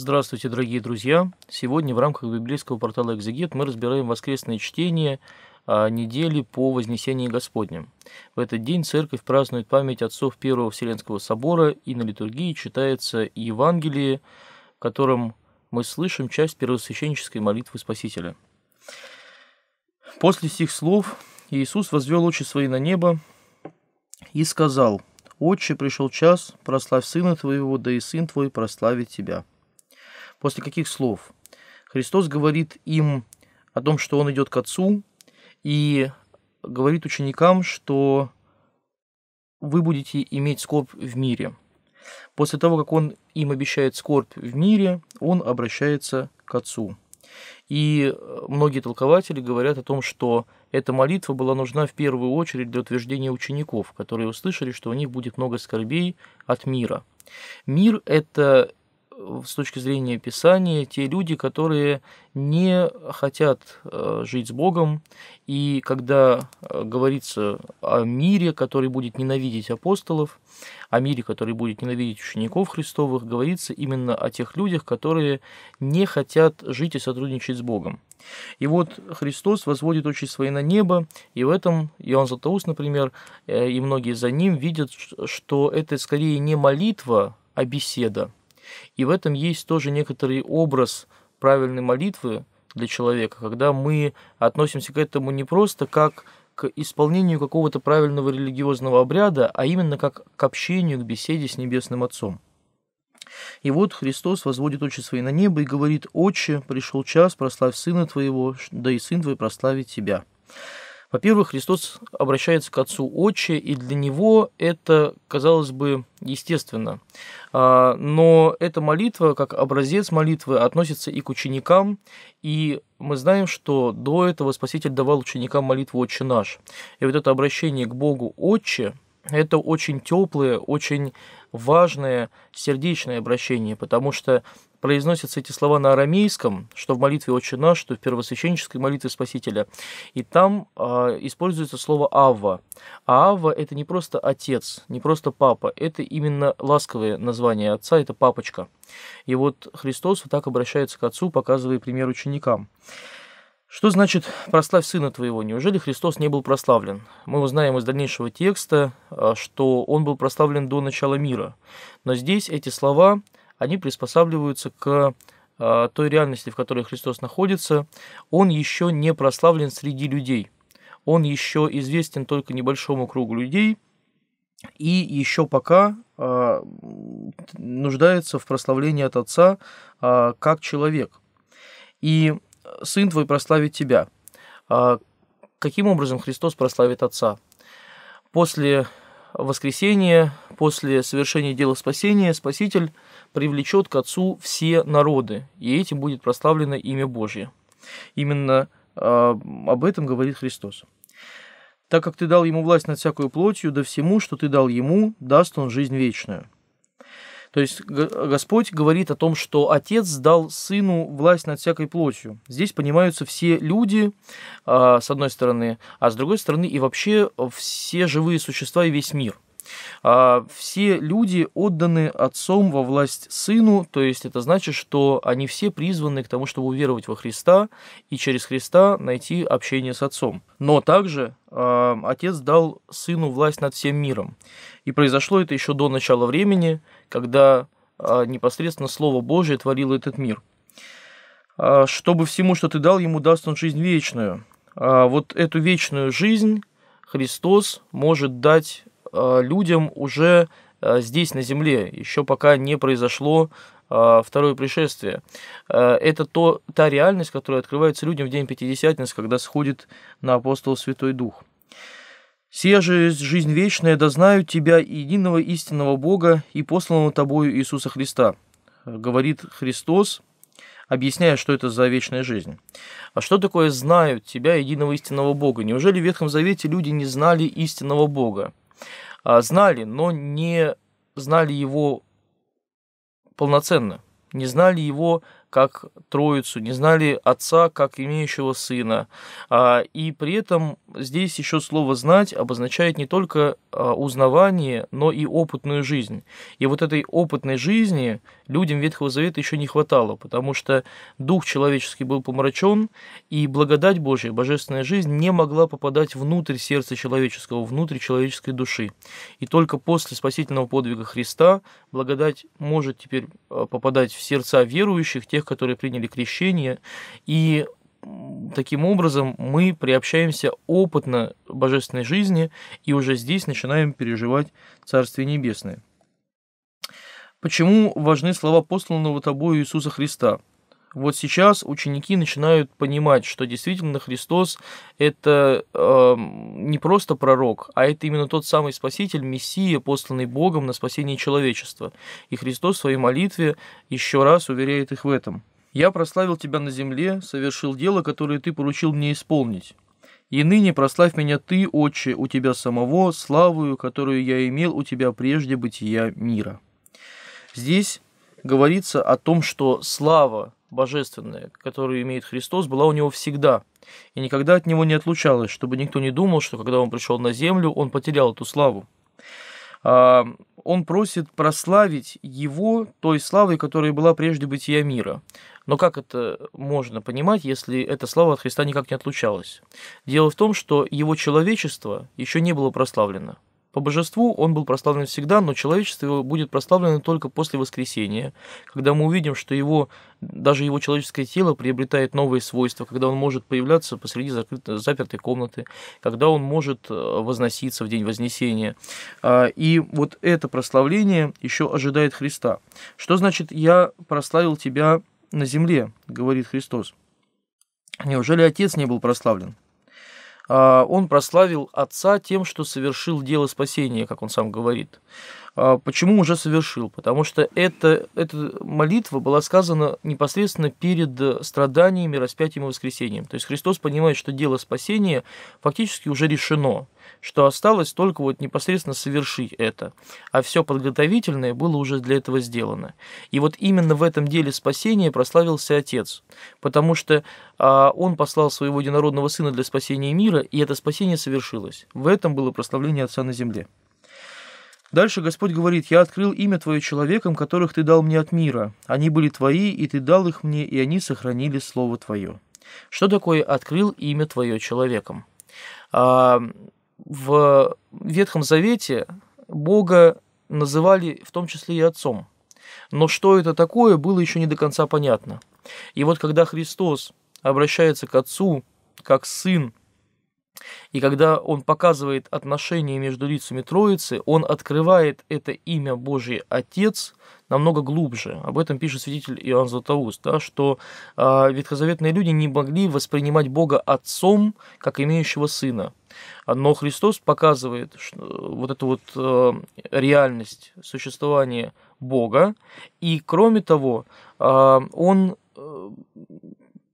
Здравствуйте, дорогие друзья! Сегодня в рамках библейского портала «Экзегет» мы разбираем воскресное чтение а, недели по Вознесении Господнем. В этот день церковь празднует память отцов Первого Вселенского собора, и на литургии читается Евангелие, в котором мы слышим часть первосвященнической молитвы Спасителя. После стих слов Иисус возвел очи свои на небо и сказал, «Отче, пришел час, прославь Сына Твоего, да и Сын Твой прославит Тебя». После каких слов? Христос говорит им о том, что Он идет к Отцу, и говорит ученикам, что вы будете иметь скорбь в мире. После того, как он им обещает скорбь в мире, он обращается к Отцу. И многие толкователи говорят о том, что эта молитва была нужна в первую очередь для утверждения учеников, которые услышали, что у них будет много скорбей от мира. Мир – это с точки зрения Писания те люди, которые не хотят э, жить с Богом, и когда э, говорится о мире, который будет ненавидеть апостолов, о мире, который будет ненавидеть учеников Христовых, говорится именно о тех людях, которые не хотят жить и сотрудничать с Богом. И вот Христос возводит очи свои на небо, и в этом Иоанн Златоуст, например, э, и многие за ним видят, что это скорее не молитва, а беседа. И в этом есть тоже некоторый образ правильной молитвы для человека, когда мы относимся к этому не просто как к исполнению какого-то правильного религиозного обряда, а именно как к общению, к беседе с Небесным Отцом. И вот Христос возводит очи свои на небо и говорит, «Отче, пришел час, прославь Сына Твоего, да и Сын Твой прославит Тебя». Во-первых, Христос обращается к Отцу Отче, и для него это, казалось бы, естественно. А, но эта молитва, как образец молитвы, относится и к ученикам, и мы знаем, что до этого Спаситель давал ученикам молитву «Отче наш». И вот это обращение к Богу «Отче» – это очень теплое, очень важное сердечное обращение, потому что произносятся эти слова на арамейском, что в молитве «Отче наш», что в первосвященнической молитве Спасителя. И там э, используется слово «авва». А «авва» – это не просто отец, не просто папа, это именно ласковое название отца, это папочка. И вот Христос вот так обращается к отцу, показывая пример ученикам. Что значит «прославь сына твоего»? Неужели Христос не был прославлен? Мы узнаем из дальнейшего текста, а, что он был прославлен до начала мира. Но здесь эти слова – они приспосабливаются к а, той реальности, в которой Христос находится, он еще не прославлен среди людей. Он еще известен только небольшому кругу людей и еще пока а, нуждается в прославлении от Отца а, как человек. И Сын Твой прославит Тебя. каким образом Христос прославит Отца? После в воскресенье после совершения дела спасения Спаситель привлечет к Отцу все народы, и этим будет прославлено имя Божье. Именно э, об этом говорит Христос. Так как ты дал ему власть над всякую плотью, да всему, что ты дал ему, даст он жизнь вечную. То есть Господь говорит о том, что Отец дал Сыну власть над всякой плотью. Здесь понимаются все люди, а, с одной стороны, а с другой стороны и вообще все живые существа и весь мир – а, все люди отданы Отцом во власть Сыну, то есть это значит, что они все призваны к тому, чтобы уверовать во Христа и через Христа найти общение с Отцом. Но также а, Отец дал Сыну власть над всем миром. И произошло это еще до начала времени, когда а, непосредственно Слово Божие творило этот мир. Чтобы всему, что ты дал, ему даст он жизнь вечную. Вот эту вечную жизнь Христос может дать Э, людям уже э, здесь на земле, еще пока не произошло э, второе пришествие. Это то, та реальность, которая открывается людям в день Пятидесятницы, когда сходит на апостол Святой Дух. «Сия же жизнь вечная, да знаю Тебя, единого истинного Бога и посланного Тобою Иисуса Христа», говорит Христос, объясняя, что это за вечная жизнь. А что такое «знают Тебя, единого истинного Бога»? Неужели в Ветхом Завете люди не знали истинного Бога? А, знали, но не знали его полноценно, не знали его как Троицу, не знали Отца как имеющего Сына. А, и при этом здесь еще слово «знать» обозначает не только а, узнавание, но и опытную жизнь. И вот этой опытной жизни людям Ветхого Завета еще не хватало, потому что дух человеческий был помрачен, и благодать Божья, божественная жизнь не могла попадать внутрь сердца человеческого, внутрь человеческой души. И только после спасительного подвига Христа благодать может теперь а, попадать в сердца верующих, тех, тех, которые приняли крещение, и таким образом мы приобщаемся опытно божественной жизни и уже здесь начинаем переживать Царствие Небесное. Почему важны слова посланного тобой Иисуса Христа – вот сейчас ученики начинают понимать, что действительно Христос это э, не просто пророк, а это именно тот самый Спаситель, Мессия, посланный Богом на спасение человечества. И Христос в своей молитве еще раз уверяет их в этом. «Я прославил тебя на земле, совершил дело, которое ты поручил мне исполнить». И ныне прославь меня ты, Отче, у тебя самого, славую, которую я имел у тебя прежде бытия мира. Здесь говорится о том, что слава божественная, которую имеет Христос, была у него всегда и никогда от него не отлучалась, чтобы никто не думал, что когда он пришел на землю, он потерял эту славу. А, он просит прославить его той славой, которая была прежде бытия мира. Но как это можно понимать, если эта слава от Христа никак не отлучалась? Дело в том, что его человечество еще не было прославлено. По божеству он был прославлен всегда, но человечество его будет прославлено только после воскресения, когда мы увидим, что его, даже его человеческое тело приобретает новые свойства, когда он может появляться посреди закрытой, запертой комнаты, когда он может э, возноситься в день Вознесения. А, и вот это прославление еще ожидает Христа. Что значит «я прославил тебя на земле», говорит Христос. Неужели Отец не был прославлен? А, он прославил отца тем, что совершил дело спасения, как он сам говорит. А, почему уже совершил? Потому что это, эта молитва была сказана непосредственно перед страданиями, распятием и воскресением. То есть Христос понимает, что дело спасения фактически уже решено что осталось только вот непосредственно совершить это, а все подготовительное было уже для этого сделано. И вот именно в этом деле спасения прославился Отец, потому что а, Он послал своего единородного Сына для спасения мира, и это спасение совершилось. В этом было прославление Отца на земле. Дальше Господь говорит, «Я открыл имя Твое человеком, которых Ты дал мне от мира. Они были Твои, и Ты дал их мне, и они сохранили Слово Твое». Что такое «открыл имя Твое человеком»? А, в Ветхом Завете Бога называли в том числе и Отцом. Но что это такое, было еще не до конца понятно. И вот когда Христос обращается к Отцу, как Сын, и когда он показывает отношения между лицами Троицы, он открывает это имя Божий Отец намного глубже. Об этом пишет свидетель Иоанн Златоуст, да, что э, ветхозаветные люди не могли воспринимать Бога Отцом, как имеющего Сына. Но Христос показывает что, вот эту вот э, реальность существования Бога. И кроме того, э, он э,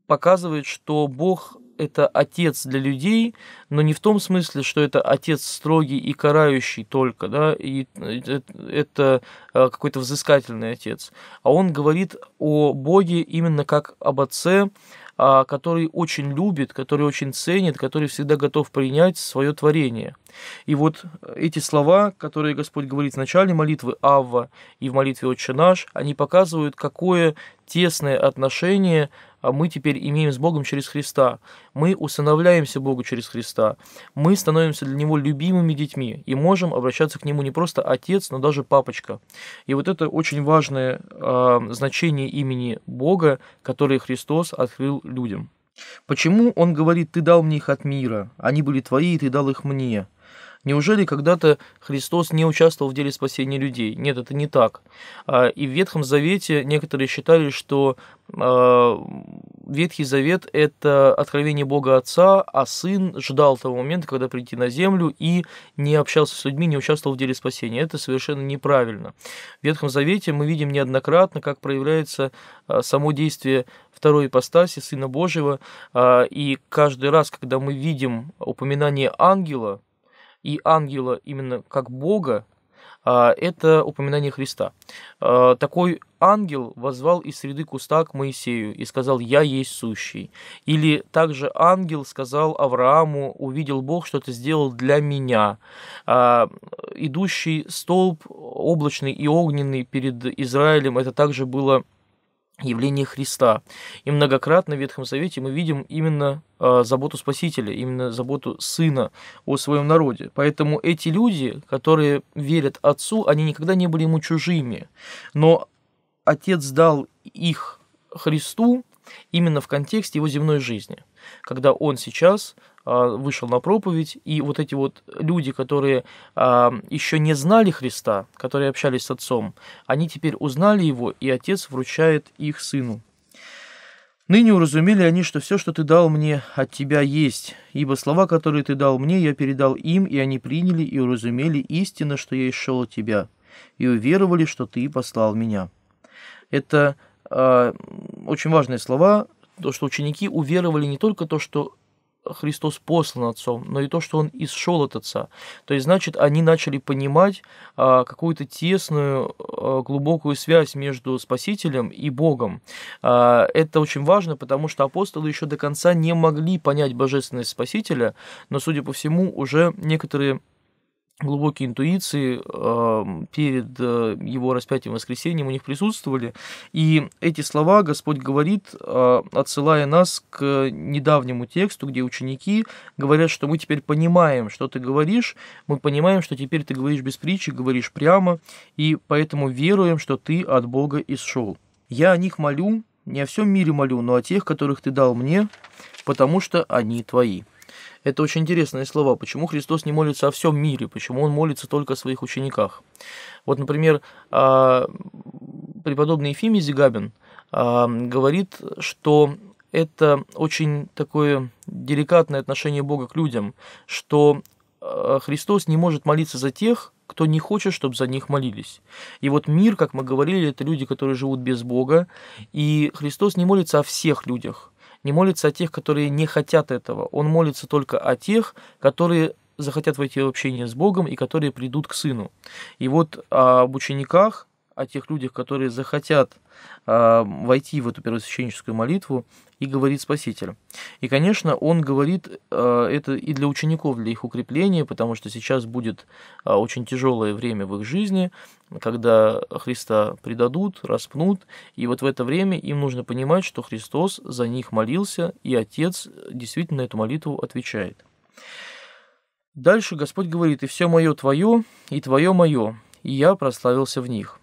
показывает, что Бог это отец для людей, но не в том смысле, что это отец строгий и карающий только, да, и э, это э, какой-то взыскательный отец, а он говорит о Боге именно как об отце, а, который очень любит, который очень ценит, который всегда готов принять свое творение – и вот эти слова, которые Господь говорит в начале молитвы «Авва» и в молитве «Отче наш», они показывают, какое тесное отношение а, мы теперь имеем с Богом через Христа. Мы усыновляемся Богу через Христа. Мы становимся для Него любимыми детьми и можем обращаться к Нему не просто отец, но даже папочка. И вот это очень важное э, значение имени Бога, которое Христос открыл людям. Почему он говорит, ты дал мне их от мира, они были твои, и ты дал их мне? Неужели когда-то Христос не участвовал в деле спасения людей? Нет, это не так. А, и в Ветхом Завете некоторые считали, что а, Ветхий Завет – это откровение Бога Отца, а Сын ждал того момента, когда прийти на землю и не общался с людьми, не участвовал в деле спасения. Это совершенно неправильно. В Ветхом Завете мы видим неоднократно, как проявляется а, само действие второй ипостаси, Сына Божьего, и каждый раз, когда мы видим упоминание ангела, и ангела именно как Бога, а, это упоминание Христа. А, Такой ангел возвал из среды куста к Моисею и сказал «Я есть сущий». Или также ангел сказал Аврааму «Увидел Бог, что ты сделал для меня». А, идущий столб облачный и огненный перед Израилем, это также было явление Христа. И многократно в Ветхом Совете мы видим именно э, заботу Спасителя, именно заботу Сына о своем народе. Поэтому эти люди, которые верят Отцу, они никогда не были ему чужими. Но Отец дал их Христу именно в контексте его земной жизни, когда он сейчас а, вышел на проповедь, и вот эти вот люди, которые а, еще не знали Христа, которые общались с Отцом, они теперь узнали Его, и Отец вручает их Сыну. Ныне уразумели они, что все, что ты дал мне, от тебя есть, ибо слова, которые ты дал мне, я передал им, и они приняли и уразумели истинно, что я исшел от тебя, и уверовали, что ты послал меня. Это э, очень важные слова, то, что ученики уверовали не только то, что Христос послан Отцом, но и то, что Он исшел от Отца. То есть, значит, они начали понимать а, какую-то тесную, а, глубокую связь между Спасителем и Богом. А, это очень важно, потому что апостолы еще до конца не могли понять божественность Спасителя, но, судя по всему, уже некоторые глубокие интуиции перед э, его распятием и воскресением у них присутствовали. И эти слова Господь говорит, а, отсылая нас к недавнему тексту, где ученики говорят, что мы теперь понимаем, что ты говоришь, мы понимаем, что теперь ты говоришь без притчи, говоришь прямо, и поэтому веруем, что ты от Бога исшел. Я о них молю, не о всем мире молю, но о тех, которых ты дал мне, потому что они твои. Это очень интересные слова. Почему Христос не молится о всем мире? Почему Он молится только о своих учениках? Вот, например, а, преподобный Ефимий Зигабин а, говорит, что это очень такое деликатное отношение Бога к людям, что а, Христос не может молиться за тех, кто не хочет, чтобы за них молились. И вот мир, как мы говорили, это люди, которые живут без Бога, и Христос не молится о всех людях не молится о тех, которые не хотят этого. Он молится только о тех, которые захотят войти в общение с Богом и которые придут к Сыну. И вот об учениках о тех людях, которые захотят э, войти в эту первосвященническую молитву, и говорит Спаситель. И, конечно, он говорит э, это и для учеников, для их укрепления, потому что сейчас будет э, очень тяжелое время в их жизни, когда Христа предадут, распнут, и вот в это время им нужно понимать, что Христос за них молился, и Отец действительно эту молитву отвечает. Дальше Господь говорит, и все мое твое, и твое мое, и я прославился в них.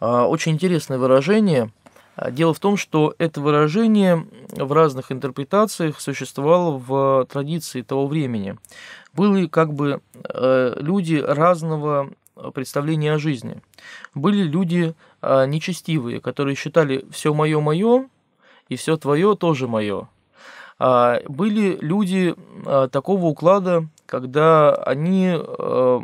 А, очень интересное выражение. А, дело в том, что это выражение в разных интерпретациях существовало в традиции того времени. Были как бы э, люди разного представления о жизни. Были люди а, нечестивые, которые считали все мое мое и все твое тоже мое. Были люди такого уклада, когда они э,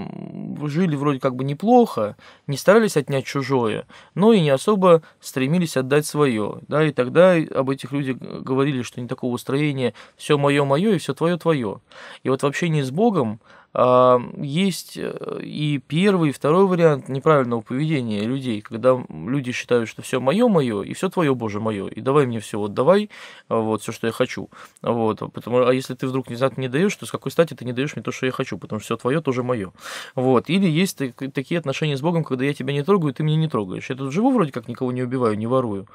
жили вроде как бы неплохо, не старались отнять чужое, но и не особо стремились отдать свое. Да, и тогда об этих людях говорили, что не такого устроения, все мое-мое и все твое-твое. И вот в общении с Богом а, есть э, и первый, и второй вариант неправильного поведения людей, когда люди считают, что все мое, мое, и все твое, Боже, мое, и давай мне все, вот давай, а, вот все, что я хочу. Вот, а потому, а если ты вдруг не внезапно не даешь, то с какой стати ты не даешь мне то, что я хочу, потому что все твое тоже мое. Вот. Или есть такие отношения с Богом, когда я тебя не трогаю, ты меня не трогаешь. Я тут живу вроде как никого не убиваю, не ворую.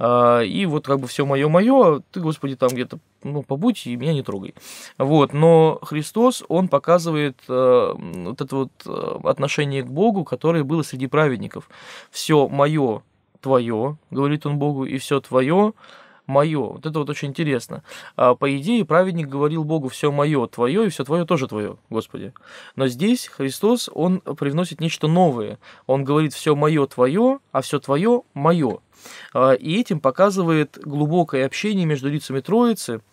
А, и вот как бы все мое, мое, а ты, Господи, там где-то, ну, побудь и меня не трогай. Вот. Но Христос, он показывает показывает э, вот это вот э, отношение к Богу, которое было среди праведников. Все мое твое, говорит он Богу, и все твое мое. Вот это вот очень интересно. А, по идее, праведник говорил Богу, все мое твое, и все твое тоже твое, Господи. Но здесь Христос, он привносит нечто новое. Он говорит, все мое твое, а все твое мое. А, и этим показывает глубокое общение между лицами Троицы –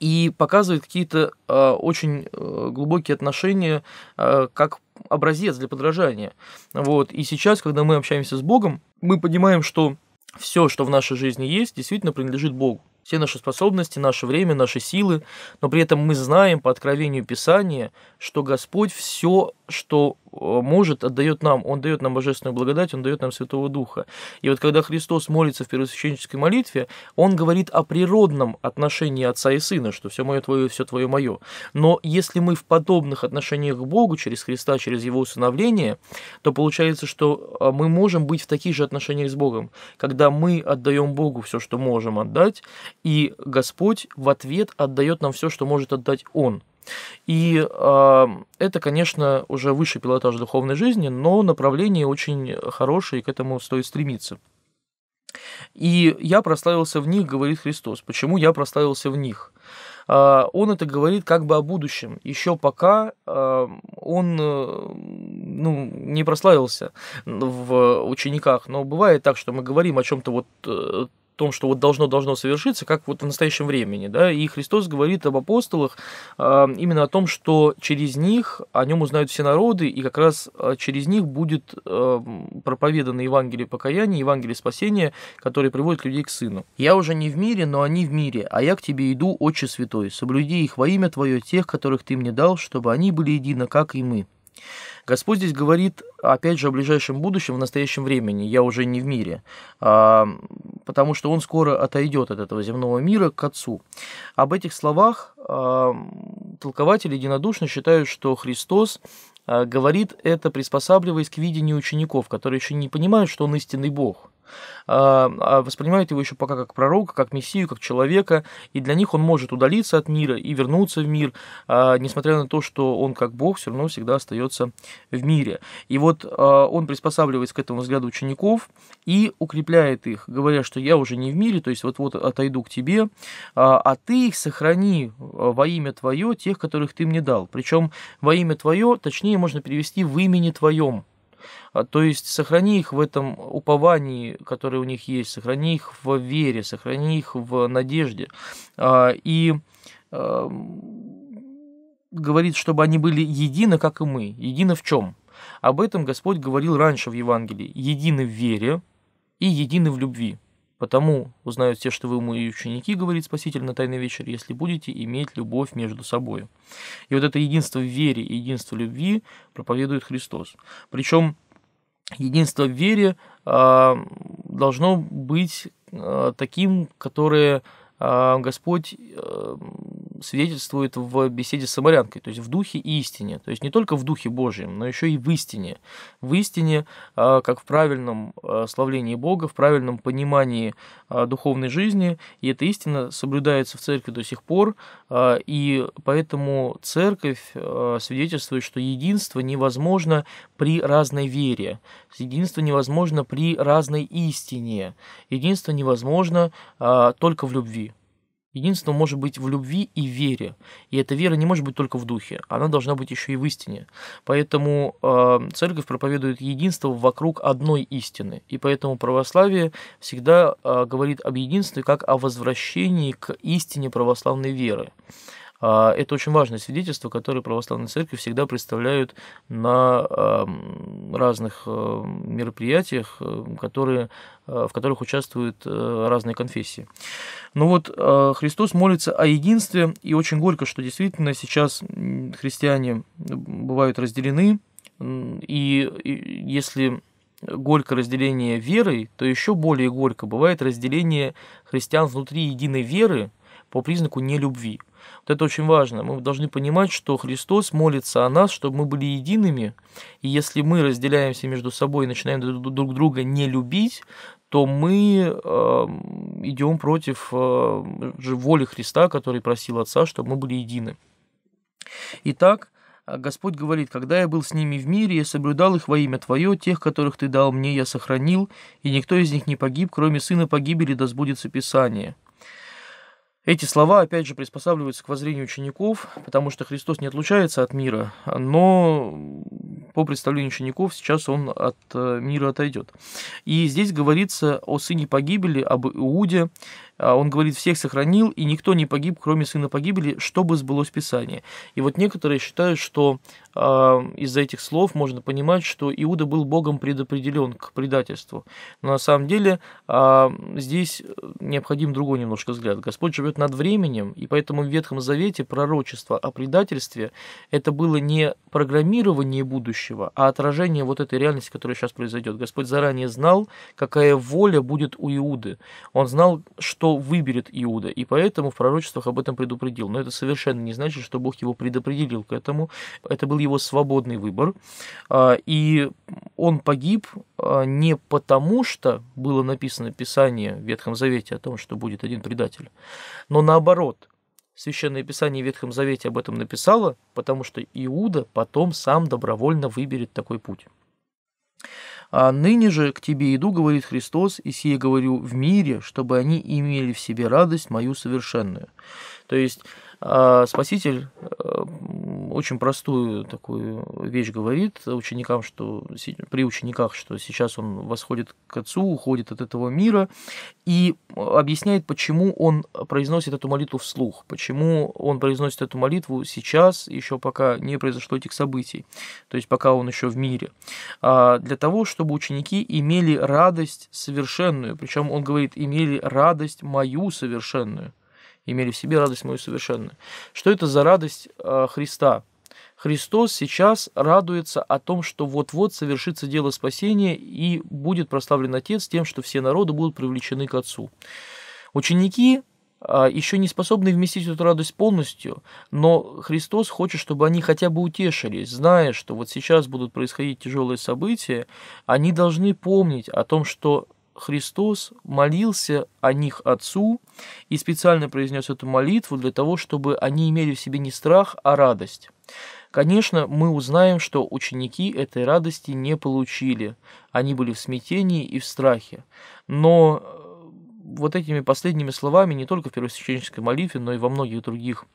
и показывает какие-то э, очень э, глубокие отношения э, как образец для подражания. Вот. И сейчас, когда мы общаемся с Богом, мы понимаем, что все, что в нашей жизни есть, действительно принадлежит Богу. Все наши способности, наше время, наши силы, но при этом мы знаем по откровению Писания, что Господь все что э, может, отдает нам, Он дает нам божественную благодать, Он дает нам Святого Духа. И вот когда Христос молится в первосвященнической молитве, Он говорит о природном отношении Отца и Сына, что все мое твое, все твое мое. Но если мы в подобных отношениях к Богу через Христа, через Его усыновление, то получается, что э, мы можем быть в таких же отношениях с Богом, когда мы отдаем Богу все, что можем отдать, и Господь в ответ отдает нам все, что может отдать Он – и э, это, конечно, уже высший пилотаж духовной жизни, но направление очень хорошее, и к этому стоит стремиться. И я прославился в них, говорит Христос. Почему я прославился в них? А, он это говорит как бы о будущем. Еще пока он э, ну, не прославился в учениках. Но бывает так, что мы говорим о чем-то вот э, том, что вот должно-должно совершиться, как вот в настоящем времени, да, и Христос говорит об апостолах а, именно о том, что через них о нем узнают все народы, и как раз а, через них будет а, проповедано Евангелие покаяния, Евангелие спасения, которое приводит людей к Сыну. «Я уже не в мире, но они в мире, а я к тебе иду, Отче Святой, соблюди их во имя Твое, тех, которых Ты мне дал, чтобы они были едины, как и мы». Господь здесь говорит, опять же, о ближайшем будущем, в настоящем времени, я уже не в мире, а, потому что он скоро отойдет от этого земного мира к Отцу. Об этих словах а, толкователи единодушно считают, что Христос а, говорит это, приспосабливаясь к видению учеников, которые еще не понимают, что Он истинный Бог – а, а воспринимают его еще пока как пророка, как мессию, как человека, и для них он может удалиться от мира и вернуться в мир, а, несмотря на то, что он как Бог все равно всегда остается в мире. И вот а, он приспосабливается к этому взгляду учеников и укрепляет их, говоря, что я уже не в мире, то есть вот-вот отойду к тебе, а ты их сохрани во имя твое, тех, которых ты мне дал. Причем во имя твое, точнее можно перевести в имени твоем. А, то есть сохрани их в этом уповании, которое у них есть, сохрани их в вере, сохрани их в надежде. А, и эм, говорит, чтобы они были едины, как и мы. Едины в чем? Об этом Господь говорил раньше в Евангелии. Едины в вере и едины в любви. Потому узнают все, что вы мои ученики, говорит Спаситель на тайный вечер, если будете иметь любовь между собой. И вот это единство в вере и единство любви проповедует Христос. Причем единство в вере э, должно быть э, таким, которое а, Господь эм, свидетельствует в беседе с самарянкой, то есть в духе и истине. То есть не только в духе Божьем, но еще и в истине. В истине, а, как в правильном э, славлении Бога, в правильном понимании а, духовной жизни. И эта истина соблюдается в церкви до сих пор. И поэтому церковь э, свидетельствует, что единство невозможно при разной вере. Единство невозможно при разной истине. Единство невозможно только в любви. Единство может быть в любви и вере. И эта вера не может быть только в духе, она должна быть еще и в истине. Поэтому э, церковь проповедует единство вокруг одной истины. И поэтому православие всегда э, говорит об единстве как о возвращении к истине православной веры. А, это очень важное свидетельство, которое православные церкви всегда представляют на разных э, мероприятиях, э, которые, э, в которых участвуют разные конфессии. Но ну вот Христос молится о единстве, и очень горько, что действительно сейчас христиане бывают разделены, и если горько разделение верой, то еще более горько бывает разделение христиан внутри единой веры по признаку нелюбви. Вот это очень важно. Мы должны понимать, что Христос молится о нас, чтобы мы были едиными. И если мы разделяемся между собой и начинаем друг друга не любить, то мы э, идем против э, воли Христа, который просил Отца, чтобы мы были едины. Итак, Господь говорит, «Когда я был с ними в мире, я соблюдал их во имя Твое, тех, которых Ты дал мне, я сохранил, и никто из них не погиб, кроме сына погибели, да сбудется Писание». Эти слова, опять же, приспосабливаются к воззрению учеников, потому что Христос не отлучается от мира, но по представлению учеников сейчас он от э, мира отойдет. И здесь говорится о сыне погибели, об Иуде, а, он говорит, всех сохранил, и никто не погиб, кроме сына погибели, чтобы сбылось Писание. И вот некоторые считают, что а, из-за этих слов можно понимать, что Иуда был Богом предопределен к предательству. Но на самом деле а, здесь необходим другой немножко взгляд. Господь живет над временем, и поэтому в Ветхом Завете пророчество о предательстве это было не программирование будущего, а отражение вот этой реальности, которая сейчас произойдет. Господь заранее знал, какая воля будет у Иуды. Он знал, что выберет Иуда, и поэтому в пророчествах об этом предупредил. Но это совершенно не значит, что Бог его предопределил к этому. Это был его свободный выбор. А, и он погиб а, не потому, что было написано Писание в Ветхом Завете о том, что будет один предатель, но наоборот – Священное Писание в Ветхом Завете об этом написало, потому что Иуда потом сам добровольно выберет такой путь. А ныне же к тебе иду, говорит Христос, и сие говорю в мире, чтобы они имели в себе радость мою совершенную. То есть а спаситель э, очень простую такую вещь говорит ученикам, что при учениках, что сейчас он восходит к Отцу, уходит от этого мира, и э, объясняет, почему он произносит эту молитву вслух, почему он произносит эту молитву сейчас, еще пока не произошло этих событий, то есть пока он еще в мире, а для того, чтобы ученики имели радость совершенную, причем он говорит, имели радость мою совершенную имели в себе радость мою совершенную. Что это за радость э, Христа? Христос сейчас радуется о том, что вот-вот совершится дело спасения и будет прославлен Отец тем, что все народы будут привлечены к Отцу. Ученики а, еще не способны вместить эту радость полностью, но Христос хочет, чтобы они хотя бы утешились, зная, что вот сейчас будут происходить тяжелые события, они должны помнить о том, что Христос молился о них Отцу и специально произнес эту молитву для того, чтобы они имели в себе не страх, а радость. Конечно, мы узнаем, что ученики этой радости не получили. Они были в смятении и в страхе. Но э, вот этими последними словами, не только в первосвященнической молитве, но и во многих других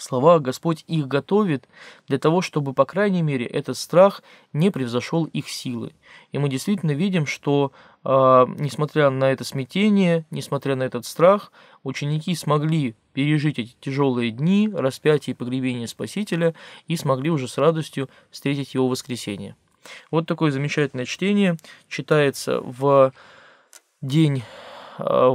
Слова «Господь их готовит» для того, чтобы, по крайней мере, этот страх не превзошел их силы. И мы действительно видим, что, а, несмотря на это смятение, несмотря на этот страх, ученики смогли пережить эти тяжелые дни, распятия и погребения Спасителя, и смогли уже с радостью встретить его воскресение. Вот такое замечательное чтение читается в день а,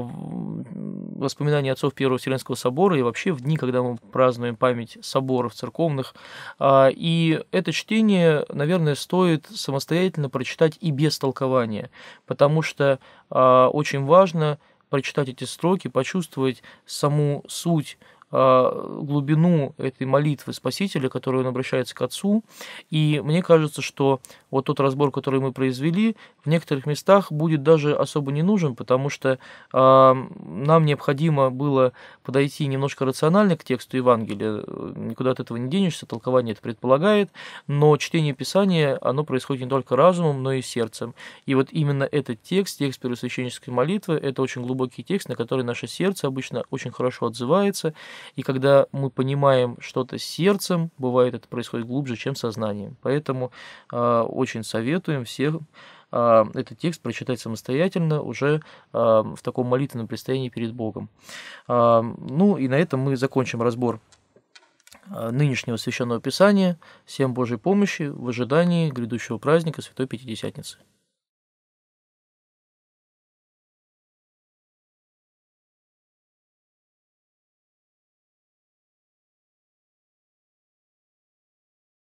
воспоминания отцов Первого Вселенского собора и вообще в дни, когда мы празднуем память соборов церковных. А, и это чтение, наверное, стоит самостоятельно прочитать и без толкования, потому что а, очень важно прочитать эти строки, почувствовать саму суть глубину этой молитвы Спасителя, которую он обращается к Отцу. И мне кажется, что вот тот разбор, который мы произвели, в некоторых местах будет даже особо не нужен, потому что э, нам необходимо было подойти немножко рационально к тексту Евангелия. Никуда от этого не денешься, толкование это предполагает, но чтение Писания, оно происходит не только разумом, но и сердцем. И вот именно этот текст, текст первосвященнической молитвы, это очень глубокий текст, на который наше сердце обычно очень хорошо отзывается. И когда мы понимаем что-то сердцем, бывает это происходит глубже, чем сознанием. Поэтому э, очень советуем всех а, этот текст прочитать самостоятельно уже а, в таком молитвенном предстоянии перед Богом. А, ну и на этом мы закончим разбор нынешнего Священного Писания. Всем Божьей помощи в ожидании грядущего праздника Святой Пятидесятницы.